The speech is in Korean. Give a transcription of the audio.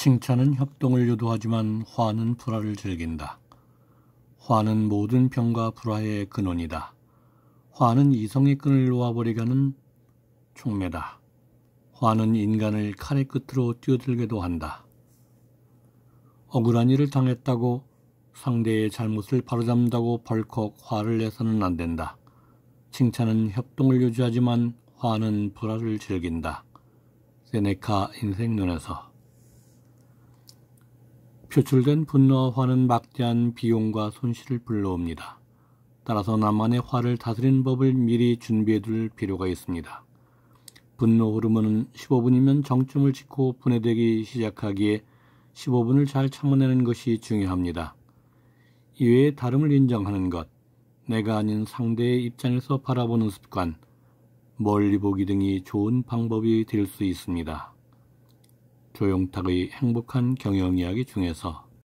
칭찬은 협동을 유도하지만 화는 불화를 즐긴다. 화는 모든 병과 불화의 근원이다. 화는 이성의 끈을 놓아버리가는 총매다. 화는 인간을 칼의 끝으로 뛰어들게도 한다. 억울한 일을 당했다고 상대의 잘못을 바로잡는다고 벌컥 화를 내서는 안 된다. 칭찬은 협동을 유지하지만 화는 불화를 즐긴다. 세네카 인생눈에서 표출된 분노와 화는 막대한 비용과 손실을 불러옵니다. 따라서 나만의 화를 다스리는 법을 미리 준비해둘 필요가 있습니다. 분노 호르몬은 15분이면 정점을 찍고 분해되기 시작하기에 15분을 잘 참아내는 것이 중요합니다. 이외에 다름을 인정하는 것, 내가 아닌 상대의 입장에서 바라보는 습관, 멀리 보기 등이 좋은 방법이 될 수 있습니다. 조용탁의 그 행복한 경영 이야기 중에서